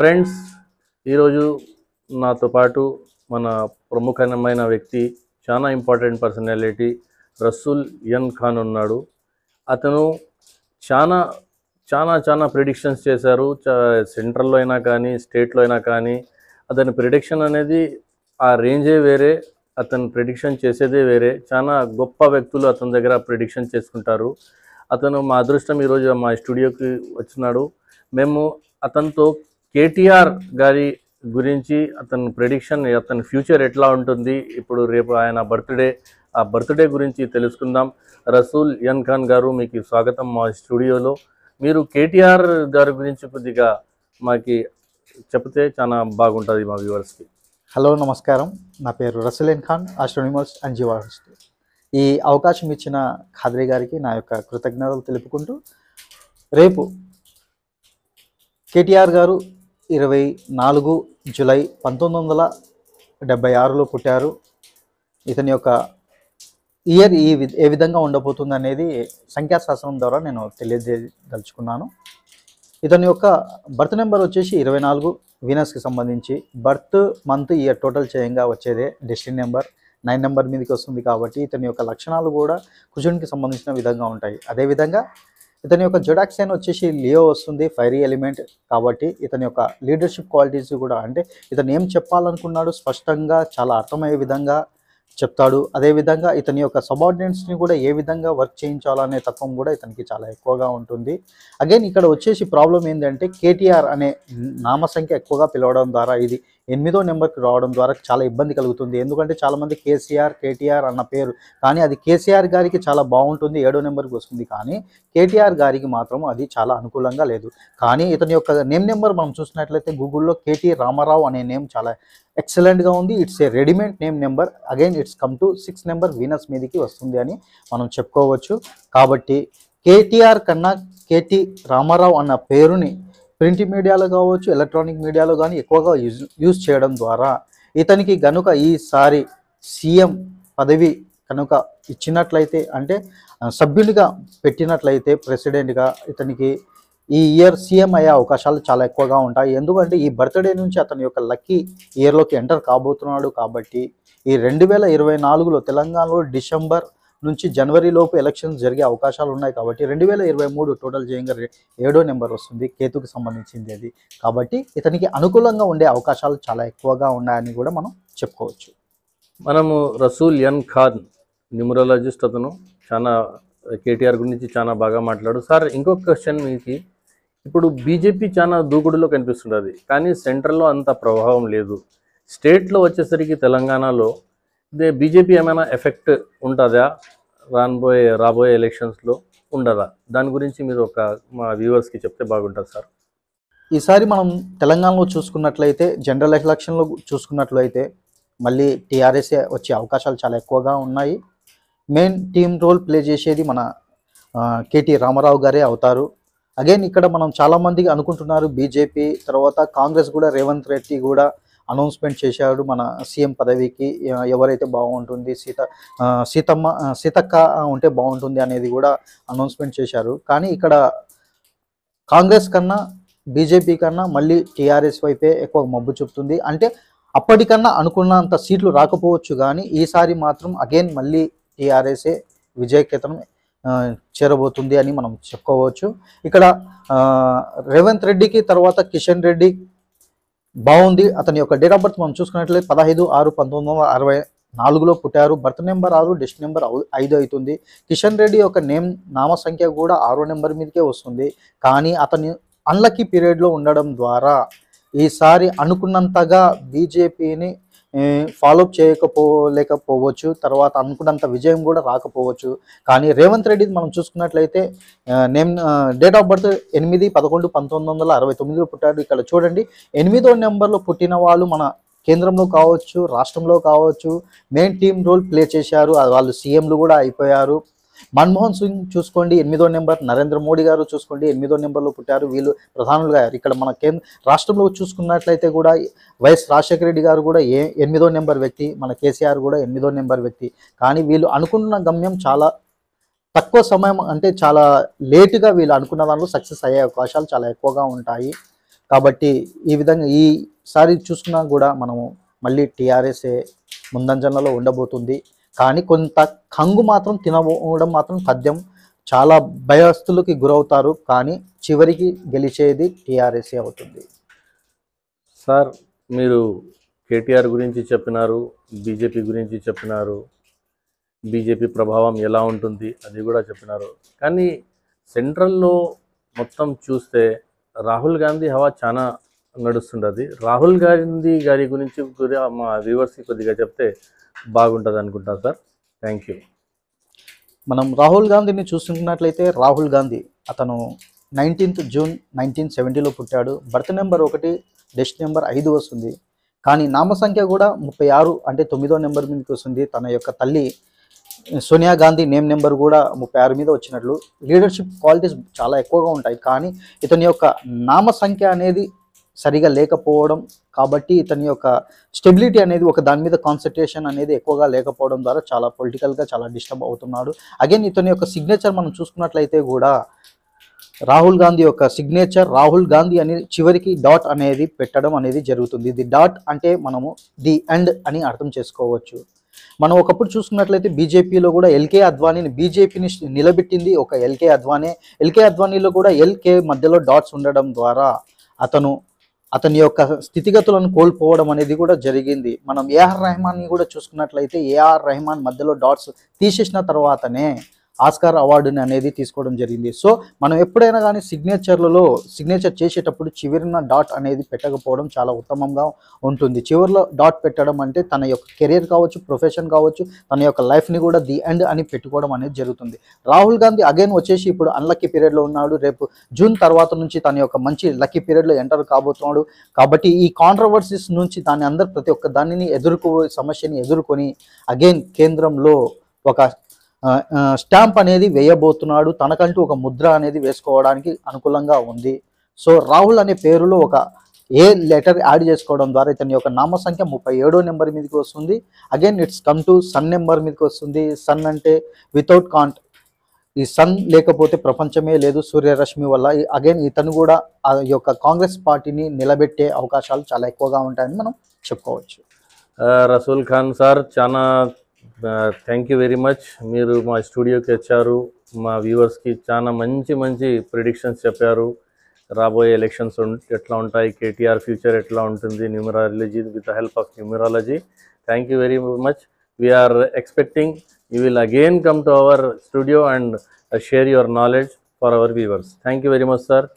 friends ఈరోజు నాతో పాటు మన ప్రముఖమైన వ్యక్తి చాలా important personality Rasool N Khan ఉన్నాడు అతను చాలా చాలా చాలా ప్రిడిక్షన్స్ చేశారు సెంట్రల్లో అయినా కానీ స్టేట్లో అయినా కానీ అతని ప్రిడిక్షన్ అనేది ఆ రేంజే వేరే అతను ప్రిడిక్షన్ చేసేదే వేరే చాలా గొప్ప వ్యక్తులు అతని దగ్గర ప్రిడిక్షన్ చేసుకుంటారు అతను మా అదృష్టం ఈరోజు మా స్టూడియోకి వచ్చినాడు మేము అతనితో కేటీఆర్ గారి గురించి అతని ప్రెడిక్షన్ అతని ఫ్యూచర్ ఎట్లా ఉంటుంది ఇప్పుడు రేపు ఆయన బర్త్డే ఆ బర్త్డే గురించి తెలుసుకుందాం రసూల్ యన్ ఖాన్ గారు మీకు స్వాగతం మా స్టూడియోలో మీరు కేటీఆర్ గారి గురించి కొద్దిగా మాకి చెప్తే చాలా బాగుంటుంది మా వ్యూవర్స్కి హలో నమస్కారం నా పేరు రసూల్ యన్ ఖాన్ ఆస్ట్రోనిమల్స్ అండ్ జీవాలజిస్ట్ ఈ అవకాశం ఇచ్చిన ఖాద్రీ గారికి నా యొక్క కృతజ్ఞతలు తెలుపుకుంటూ రేపు కేటీఆర్ గారు ఇరవై నాలుగు జులై పంతొమ్మిది వందల డెబ్బై ఆరులో పుట్టారు ఇతని యొక్క ఇయర్ ఈ ఏ విధంగా ఉండబోతుంది అనేది సంఖ్యాశాస్త్రం ద్వారా నేను తెలియజేయదలుచుకున్నాను ఇతని యొక్క బర్త్ నెంబర్ వచ్చేసి ఇరవై నాలుగు వీనస్కి సంబంధించి బర్త్ మంత్ ఇయర్ టోటల్ చేయంగా వచ్చేదే డెస్టిన్ నెంబర్ నైన్ నెంబర్ మీదకి వస్తుంది కాబట్టి ఇతని యొక్క లక్షణాలు కూడా కుజునికి సంబంధించిన విధంగా ఉంటాయి అదేవిధంగా ఇతని యొక్క జొడాక్సియన్ వచ్చేసి లియో వస్తుంది ఫైరీ ఎలిమెంట్ కాబట్టి ఇతని యొక్క లీడర్షిప్ క్వాలిటీస్ కూడా అంటే ఇతను ఏం చెప్పాలనుకున్నాడు స్పష్టంగా చాలా అర్థమయ్యే విధంగా చెప్తాడు అదేవిధంగా ఇతని యొక్క సబార్డినెంట్స్ని కూడా ఏ విధంగా వర్క్ చేయించాలనే తత్వం కూడా ఇతనికి చాలా ఎక్కువగా ఉంటుంది అగైన్ ఇక్కడ వచ్చేసి ప్రాబ్లం ఏంటంటే కేటీఆర్ అనే నామసంఖ్య ఎక్కువగా పిలవడం ద్వారా ఇది ఎనిమిదో నెంబర్కి రావడం ద్వారా చాలా ఇబ్బంది కలుగుతుంది ఎందుకంటే చాలామంది కేసీఆర్ కేటీఆర్ అన్న పేరు కానీ అది కేసీఆర్ గారికి చాలా బాగుంటుంది ఏడో నెంబర్కి వస్తుంది కానీ కేటీఆర్ గారికి మాత్రం అది చాలా అనుకూలంగా లేదు కానీ ఇతని యొక్క నేమ్ నెంబర్ మనం చూసినట్లయితే గూగుల్లో కేటీ రామారావు అనే నేమ్ చాలా ఎక్సలెంట్గా ఉంది it's a readymade name number again it's come to six number Venus మీదకి వస్తుంది అని మనం చెప్పుకోవచ్చు కాబట్టి కేటీఆర్ కన్నా కేటీ రామారావు అన్న పేరుని ప్రింట్ మీడియాలో కావచ్చు ఎలక్ట్రానిక్ మీడియాలో కానీ ఎక్కువగా యూజ్ చేయడం ద్వారా ఇతనికి గనుక ఈసారి సీఎం పదవి కనుక ఇచ్చినట్లయితే అంటే సభ్యునిగా పెట్టినట్లయితే ప్రెసిడెంట్గా ఇతనికి ఈ ఇయర్ సీఎం అయ్యే అవకాశాలు చాలా ఎక్కువగా ఉంటాయి ఎందుకంటే ఈ బర్త్డే నుంచి అతని యొక్క లక్కీ ఇయర్లోకి ఎంటర్ కాబోతున్నాడు కాబట్టి ఈ రెండు వేల ఇరవై నాలుగులో తెలంగాణలో డిసెంబర్ నుంచి జనవరి లోపు ఎలక్షన్స్ జరిగే అవకాశాలు ఉన్నాయి కాబట్టి రెండు వేల ఇరవై మూడు టోటల్ జయంగా ఏడో నెంబర్ వస్తుంది కేతుకు సంబంధించింది అది కాబట్టి ఇతనికి అనుకూలంగా ఉండే అవకాశాలు చాలా ఎక్కువగా ఉన్నాయని కూడా మనం చెప్పుకోవచ్చు మనము రసూల్ ఎన్ ఖాన్ న్యూమరాలజిస్ట్ అతను చాలా కేటీఆర్ గురించి చాలా బాగా మాట్లాడు సార్ ఇంకొక క్వశ్చన్ మీకు ఇప్పుడు బీజేపీ చాలా దూకుడులో కనిపిస్తున్నది కానీ సెంట్రల్లో అంత ప్రభావం లేదు స్టేట్లో వచ్చేసరికి తెలంగాణలో అదే బీజేపీ ఏమైనా ఎఫెక్ట్ ఉంటుందా రానుబోయే రాబోయే ఎలక్షన్స్లో ఉండదా దాని గురించి మీరు ఒక మా వ్యూవర్స్కి చెప్తే బాగుంటుంది సార్ ఈసారి మనం తెలంగాణలో చూసుకున్నట్లయితే జనరల్ ఎలక్షన్లో చూసుకున్నట్లయితే మళ్ళీ టీఆర్ఎస్ఏ వచ్చే అవకాశాలు చాలా ఎక్కువగా ఉన్నాయి మెయిన్ టీమ్ రోల్ ప్లే చేసేది మన కేటీ రామారావు గారే అవుతారు అగైన్ ఇక్కడ మనం చాలామంది అనుకుంటున్నారు బీజేపీ తర్వాత కాంగ్రెస్ కూడా రేవంత్ రెడ్డి కూడా అనౌన్స్మెంట్ చేశాడు మన సీఎం పదవికి ఎవరైతే బాగుంటుంది సీత సీతమ్మ సీతక్క ఉంటే బాగుంటుంది అనేది కూడా అనౌన్స్మెంట్ చేశారు కానీ ఇక్కడ కాంగ్రెస్ కన్నా బీజేపీ కన్నా మళ్ళీ టీఆర్ఎస్ వైపే ఎక్కువ మబ్బు చూపుతుంది అంటే అప్పటికన్నా అనుకున్నంత సీట్లు రాకపోవచ్చు కానీ ఈసారి మాత్రం అగైన్ మళ్ళీ టీఆర్ఎస్ఏ విజయకేతనం చేరబోతుంది అని మనం చెప్పుకోవచ్చు ఇక్కడ రేవంత్ రెడ్డికి తర్వాత కిషన్ రెడ్డి బాగుంది అతని యొక్క డేట్ ఆఫ్ బర్త్ మనం చూసుకున్నట్లయితే పదహైదు ఆరు పంతొమ్మిది వందల అరవై నాలుగులో పుట్టారు బర్త్ నెంబర్ ఆరు డెస్ట్ నెంబర్ ఐదు అవుతుంది కిషన్ రెడ్డి యొక్క నేమ్ నామ సంఖ్య కూడా ఆరో నెంబర్ మీదకే వస్తుంది కానీ అతని అన్లకీ పీరియడ్లో ఉండడం ద్వారా ఈసారి అనుకున్నంతగా బీజేపీని ఫాలోఅప్ చేయకపోలేకపోవచ్చు తర్వాత అనుకున్నంత విజయం కూడా రాకపోవచ్చు కానీ రేవంత్ రెడ్డిది మనం చూసుకున్నట్లయితే నేమ్ డేట్ ఆఫ్ బర్త్ ఎనిమిది పదకొండు పంతొమ్మిది వందల అరవై తొమ్మిదిలో పుట్టాడు ఇక్కడ చూడండి ఎనిమిదో నెంబర్లో పుట్టిన వాళ్ళు మన కేంద్రంలో కావచ్చు రాష్ట్రంలో కావచ్చు మెయిన్ టీం రోల్ ప్లే చేశారు వాళ్ళు సీఎంలు కూడా అయిపోయారు మన్మోహన్ సింగ్ చూసుకోండి ఎనిమిదో నెంబర్ నరేంద్ర మోడీ గారు చూసుకోండి ఎనిమిదో నెంబర్లో పుట్టారు వీళ్ళు ప్రధానులుగా ఇక్కడ మన కేంద్ర రాష్ట్రంలో చూసుకున్నట్లయితే కూడా వైఎస్ రాజశేఖర రెడ్డి గారు కూడా ఏ ఎనిమిదో నెంబర్ వ్యక్తి మన కేసీఆర్ కూడా ఎనిమిదో నెంబర్ వ్యక్తి కానీ వీళ్ళు అనుకున్న గమ్యం చాలా తక్కువ సమయం అంటే చాలా లేటుగా వీళ్ళు అనుకున్న దానిలో సక్సెస్ అయ్యే అవకాశాలు చాలా ఎక్కువగా ఉంటాయి కాబట్టి ఈ విధంగా ఈసారి చూసుకున్నా కూడా మనము మళ్ళీ టీఆర్ఎస్ఏ ముందంజనలో ఉండబోతుంది కానీ కొంత కంగు మాత్రం తినవడం మాత్రం పద్యం చాలా భయస్తులకి గురవుతారు కానీ చివరికి గెలిచేది టీఆర్ఎస్ఏ అవుతుంది సార్ మీరు కేటీఆర్ గురించి చెప్పినారు బీజేపీ గురించి చెప్పినారు బీజేపీ ప్రభావం ఎలా ఉంటుంది అది కూడా చెప్పినారు కానీ సెంట్రల్లో మొత్తం చూస్తే రాహుల్ గాంధీ హవా చాలా నడుస్తుండదు రాహుల్ గాంధీ గారి గురించి మా వ్యూవర్స్కి కొద్దిగా చెప్తే బాగుంటుంది అనుకుంటా సార్ థ్యాంక్ యూ మనం రాహుల్ గాంధీని చూసుకున్నట్లయితే రాహుల్ గాంధీ అతను నైన్టీన్త్ జూన్ నైన్టీన్ సెవెంటీలో పుట్టాడు బర్త్ నెంబర్ ఒకటి డెస్ట్ నెంబర్ ఐదు వస్తుంది కానీ నామ సంఖ్య కూడా ముప్పై ఆరు అంటే తొమ్మిదో నెంబర్ మీదకి వస్తుంది తన యొక్క తల్లి సోనియా గాంధీ నేమ్ నెంబర్ కూడా ముప్పై ఆరు మీద వచ్చినట్లు లీడర్షిప్ క్వాలిటీస్ చాలా ఎక్కువగా ఉంటాయి కానీ ఇతని యొక్క నామ సంఖ్య అనేది సరిగా లేకపోవడం కాబట్టి ఇతని యొక్క స్టెబిలిటీ అనేది ఒక దాని మీద కాన్సన్ట్రేషన్ అనేది ఎక్కువగా లేకపోవడం ద్వారా చాలా పొలిటికల్గా చాలా డిస్టర్బ్ అవుతున్నాడు అగైన్ ఇతని యొక్క సిగ్నేచర్ మనం చూసుకున్నట్లయితే కూడా రాహుల్ గాంధీ యొక్క సిగ్నేచర్ రాహుల్ గాంధీ అని చివరికి డాట్ అనేది పెట్టడం అనేది జరుగుతుంది ది డాట్ అంటే మనము ది ఎండ్ అని అర్థం చేసుకోవచ్చు మనం ఒకప్పుడు చూసుకున్నట్లయితే బీజేపీలో కూడా ఎల్కే అద్వానీని బీజేపీని నిలబెట్టింది ఒక ఎల్కే అద్వానీ ఎల్కే అద్వానీలో కూడా ఎల్కే మధ్యలో డాట్స్ ఉండడం ద్వారా అతను అతని యొక్క స్థితిగతులను కోల్పోవడం అనేది కూడా జరిగింది మనం ఏఆర్ రెహమాన్ని కూడా చూసుకున్నట్లయితే ఏఆర్ రెహమాన్ మధ్యలో డాట్స్ తీసేసిన తర్వాతనే ఆస్కార్ అవార్డుని అనేది తీసుకోవడం జరిగింది సో మనం ఎప్పుడైనా కానీ సిగ్నేచర్లలో సిగ్నేచర్ చేసేటప్పుడు చివరిన డాట్ అనేది పెట్టకపోవడం చాలా ఉత్తమంగా ఉంటుంది చివరిలో డాట్ పెట్టడం అంటే తన యొక్క కెరీర్ కావచ్చు ప్రొఫెషన్ కావచ్చు తన యొక్క లైఫ్ని కూడా ది ఎండ్ అని పెట్టుకోవడం అనేది జరుగుతుంది రాహుల్ గాంధీ అగైన్ వచ్చేసి ఇప్పుడు అన్లక్కీ పీరియడ్లో ఉన్నాడు రేపు జూన్ తర్వాత నుంచి తన యొక్క మంచి లక్కీ పీరియడ్లో ఎంటర్ కాబోతున్నాడు కాబట్టి ఈ కాంట్రవర్సీస్ నుంచి దాని అందరు ప్రతి ఒక్క దానిని ఎదుర్కో సమస్యని ఎదుర్కొని అగైన్ కేంద్రంలో ఒక స్టాంప్ అనేది వేయబోతున్నాడు తనకంటూ ఒక ముద్ర అనేది వేసుకోవడానికి అనుకూలంగా ఉంది సో రాహుల్ అనే పేరులో ఒక ఏ లెటర్ యాడ్ చేసుకోవడం ద్వారా ఇతని యొక్క నామ సంఖ్య ముప్పై ఏడో నెంబర్ మీదకి వస్తుంది again it's come to sun number మీదకి వస్తుంది సన్ అంటే వితౌట్ కాంట్ ఈ సన్ లేకపోతే ప్రపంచమే లేదు సూర్యరశ్మి వల్ల అగైన్ ఇతను కూడా ఆ యొక్క కాంగ్రెస్ పార్టీని నిలబెట్టే అవకాశాలు చాలా ఎక్కువగా ఉంటాయని మనం చెప్పుకోవచ్చు రసూల్ ఖాన్ సార్ చాలా థ్యాంక్ యూ వెరీ మచ్ మీరు మా స్టూడియోకి వచ్చారు మా వ్యూవర్స్కి చాలా మంచి మంచి ప్రిడిక్షన్స్ చెప్పారు రాబోయే ఎలక్షన్స్ ఎట్లా ఉంటాయి కేటీఆర్ ఫ్యూచర్ ఎట్లా ఉంటుంది numerology with the help of numerology thank you very much we're expecting you will again come to our studio and share your knowledge for our viewers thank you very much sir